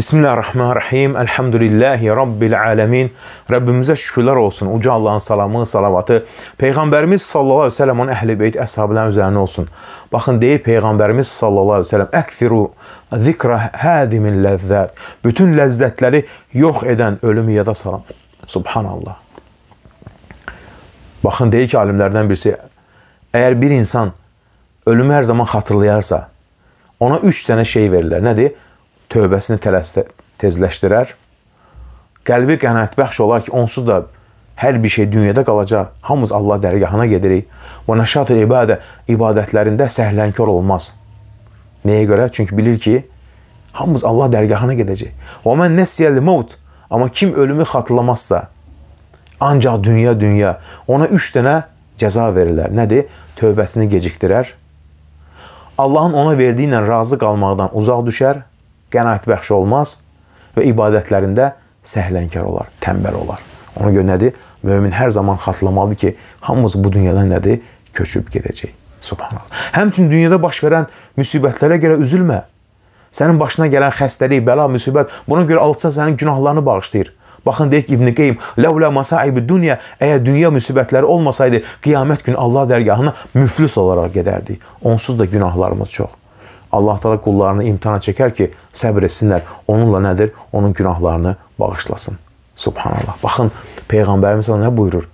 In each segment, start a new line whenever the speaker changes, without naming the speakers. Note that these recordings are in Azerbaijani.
Bismillahirrahmanirrahim. Elhamdülillahi Rabbil alemin. Rəbbimizə şükürlər olsun. Uca Allahın salamı, salavatı. Peyğəmbərimiz sallallahu aleyhi ve sellem onun əhl-i beyt əshablərin üzərinə olsun. Baxın, deyir Peyğəmbərimiz sallallahu aleyhi ve sellem. Əkthiru zikra hədimin ləzzət. Bütün ləzzətləri yox edən ölümü yada salam. Subhanallah. Baxın, deyir ki, alimlərdən birisi, əgər bir insan ölümü hər zaman xatırlayarsa, ona üç dənə şey verirlər. Nədir? tövbəsini tələstə, tezləşdirər. Qəlbi qənaətbəxş olar ki, onsuz da hər bir şey dünyada qalacaq. Hamımız Allah dərgahına gedirik. Və nəşatul ibadə ibadətlərində səhlənkar olmaz. Nəyə görə? Çünki bilir ki, hamımız Allah dərgahına gedəcək. Və mən nəsiyəl maut. Amma kim ölümü xatırlamazsa, ancaq dünya dünya ona 3 dənə cəza verirlər. Nədir? Tövbəsini gecikdirər. Allahın ona verdiyi ilə razı qalmaqdan uzaq düşər qənaət bəxş olmaz və ibadətlərində səhlənkar olar, tənbəl olar. Ona görə nədir? Mömin hər zaman xatırlamalıdır ki, hamımız bu dünyadan nədir? Köçüb gedəcək. Subhanallah. Həmçinin dünyada baş verən müsibətlərə görə üzülmə. Sənin başına gələn xəstəlik, bəla, müsibət, buna görə alça sənin günahlarını bağışlayır. Baxın deyək İbn Qeym, "Ləulə masaibü dunya", əgər dünya müsibətləri olmasaydı, qiyamət günü Allah dərgahına müflis olaraq gedərdik. Onsuz da günahlarımız çox. Allah təala qullarını imtahana çəkər ki, səbr etsinlər. Onunla nədir? Onun günahlarını bağışlasın. Subhanallah. Baxın peyğəmbərimiz nə buyurur?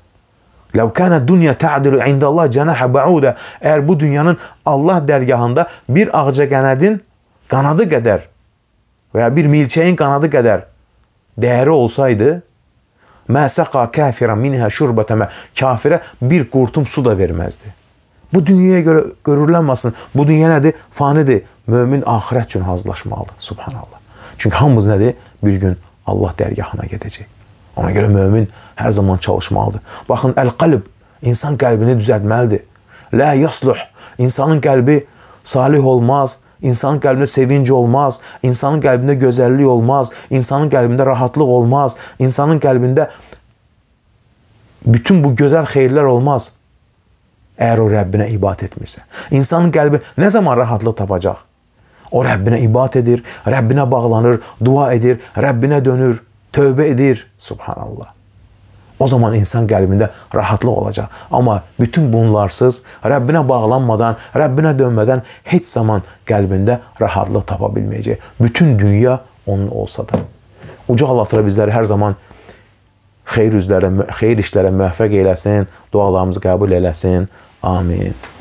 Ləv kana dunya ta'dilu indallah canaha ba'uda. Əgər bu dünyanın Allah dərgahında bir ağca qanadın qanadı qədər və ya bir milçəyin qanadı qədər dəyəri olsaydı, mə saqa kafira minha şurbətəmə. Kafirə bir qurtum su da verməzdi. Bu dünyaya görə qürurlənməsin. Bu dünya nədir? Fanidir. Mömin axirət üçün hazırlaşmalıdır. Subhanallah. Çünki hamımız nədir? Bir gün Allah dərgahına gedəcək. Ona görə mömin hər zaman çalışmalıdır. Baxın, əl-qalb insan qəlbini düzəltməlidir. Lə yasluh. İnsanın qəlbi salih olmaz. İnsanın qəlbində sevinc olmaz, insanın qəlbində gözəllik olmaz, insanın qəlbində rahatlıq olmaz, insanın qəlbində bütün bu gözəl xeyirlər olmaz. Əgər o Rəbbinə ibad etmirsə. İnsanın qəlbi nə zaman rahatlıq tapacaq? O Rəbbinə ibad edir, Rəbbinə bağlanır, dua edir, Rəbbinə dönür, tövbə edir. Subhanallah. O zaman insan qəlbində rahatlıq olacaq. Amma bütün bunlarsız Rəbbinə bağlanmadan, Rəbbinə dönmədən heç zaman qəlbində rahatlıq tapa bilməyəcək. Bütün dünya onun olsa da. Uca Allah bizləri hər zaman xeyir üzlərə, xeyir işlərə müvəffəq eləsin, dualarımızı qəbul eləsin. Amin.